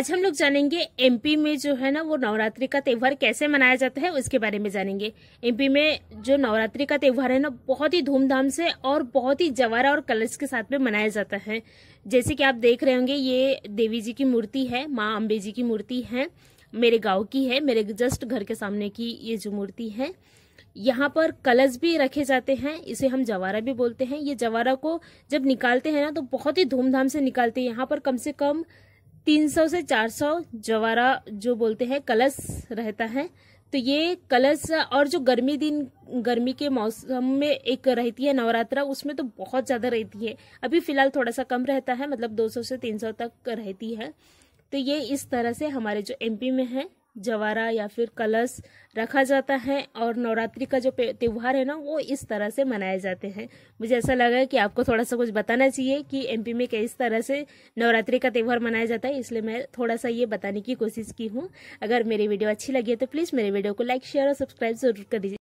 आज हम लोग जानेंगे एमपी में जो है ना वो नवरात्रि का त्यौहार कैसे मनाया जाता है उसके बारे में जानेंगे एमपी में जो नवरात्रि का त्यौहार है ना बहुत ही धूमधाम से और बहुत ही जवारा और कलश के साथ में मनाया जाता है जैसे कि आप देख रहे होंगे ये देवी जी की मूर्ति है माँ अम्बे जी की मूर्ति है मेरे गाँव की है मेरे जस्ट घर के सामने की ये जो मूर्ति है यहाँ पर कलश भी रखे जाते हैं इसे हम जवारा भी बोलते हैं ये जवारा को जब निकालते हैं ना तो बहुत ही धूमधाम से निकालते हैं यहाँ पर कम से कम 300 से 400 जवारा जो बोलते हैं कलश रहता है तो ये कलश और जो गर्मी दिन गर्मी के मौसम में एक रहती है नवरात्रा उसमें तो बहुत ज़्यादा रहती है अभी फिलहाल थोड़ा सा कम रहता है मतलब 200 से 300 तक रहती है तो ये इस तरह से हमारे जो एमपी में है जवारा या फिर कलश रखा जाता है और नवरात्रि का जो त्यौहार है ना वो इस तरह से मनाए जाते हैं मुझे ऐसा लगा कि आपको थोड़ा सा कुछ बताना चाहिए कि एमपी में किस तरह से नवरात्रि का त्यौहार मनाया जाता है इसलिए मैं थोड़ा सा ये बताने की कोशिश की हूँ अगर मेरी वीडियो अच्छी लगी है तो प्लीज़ मेरे वीडियो को लाइक शेयर और सब्सक्राइब जरूर कर दीजिए